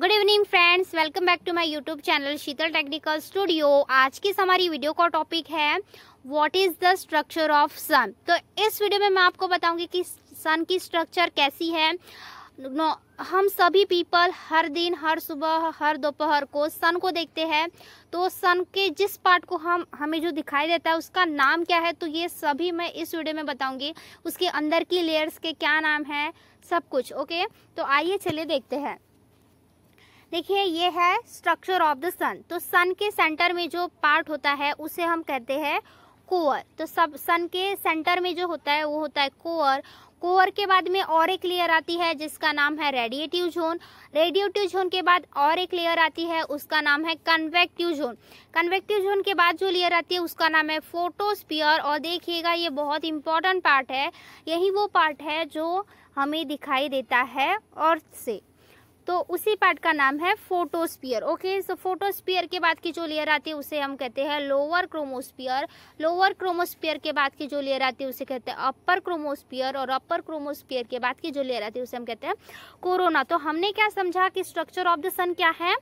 good evening friends welcome back to my YouTube channel Sheetal technical studio आज की हमारी video का टॉपिक है what is the structure of sun तो इस वीडियो में मैं आपको बताऊंगी कि सन की स्ट्रक्चर कैसी है नो हम सभी पीपल हर दिन हर सुबह हर दोपहर को सन को देखते हैं तो सन के जिस पार्ट को हम हमें जो दिखाई देता है उसका नाम क्या है तो ये सभी मैं इस वीडियो में बताऊंगी उसके अंदर की लेयर्स के क्या नाम है सब कुछ ओके तो आइए चलिए देखते हैं देखिए ये है स्ट्रक्चर ऑफ द सन तो सन के सेंटर में जो पार्ट होता है उसे हम कहते हैं कोअर तो सब सन के सेंटर में जो होता है वो होता है कोअर कोअर के बाद में और एक लेयर आती है जिसका नाम है रेडिएटिव जोन रेडिएटिव जोन के बाद और एक लेयर आती है उसका नाम है कन्वेक्टिव जोन कन्वेक्टिव जोन के बाद जो लेयर आती है उसका नाम है फोटोस्पियर और देखिएगा ये बहुत इंपॉर्टेंट पार्ट है यही वो पार्ट है जो हमें दिखाई देता है अर्थ से तो उसी पार्ट का नाम है फोटोस्पियर ओके सो फोटोस्पियर के बाद की जो लेयर आती है उसे हम कहते हैं लोअर क्रोमोस्पियर लोअर क्रोमोस्पियर के बाद की जो लेयर आती है उसे कहते हैं अपर क्रोमोस्पियर और अपर क्रोमोस्पियर के बाद की जो लेयर आती है उसे हम कहते हैं कोरोना तो हमने क्या समझा कि स्ट्रक्चर ऑफ द सन क्या है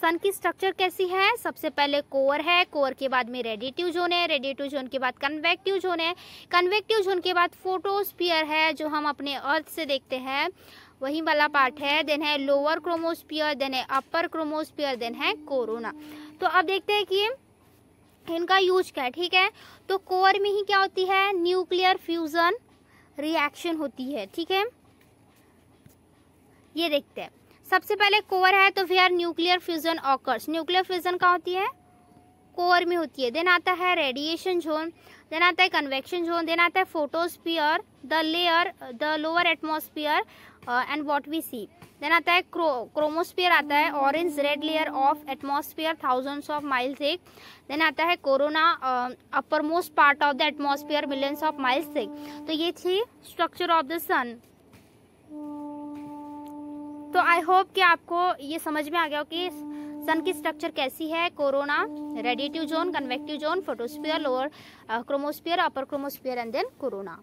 सन की स्ट्रक्चर कैसी है सबसे पहले कोर है कोर के बाद में रेडिटिव जोन है रेडिटिव जोन के बाद कन्वेक्टिव जोन है कन्वेक्टिव जोन के बाद फोटोस्पियर है जो हम अपने अर्थ से देखते हैं वही वाला पार्ट है देन है लोअर क्रोमोस्पियर देन है अपर क्रोमोस्पियर देन है कोरोना तो अब देखते हैं कि इनका यूज क्या है ठीक है तो कोर में ही क्या होती है न्यूक्लियर फ्यूजन रिएक्शन होती है ठीक है ये देखते हैं सबसे पहले कोर है तो फिर nuclear fusion occurs nuclear fusion क्या होती है कोर में होती है देन आता है रेडिएशन जोन देन आता है कन्वेक्शन जोन देन आता है photosphere the layer the lower atmosphere and what we see then आता है क्रो क्रोमोस्फियर आता है orange red layer of atmosphere thousands of miles एक देन आता है corona upper most part of the atmosphere millions of miles एक तो ये थी स्ट्रक्चर ऑफ द सन तो आई होप कि आपको ये समझ में आ गया हो कि सन की स्ट्रक्चर कैसी है corona radiative zone convective zone photosphere lower chromosphere upper chromosphere and then corona